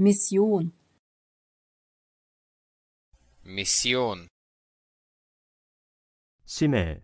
Mission. Mission. 使命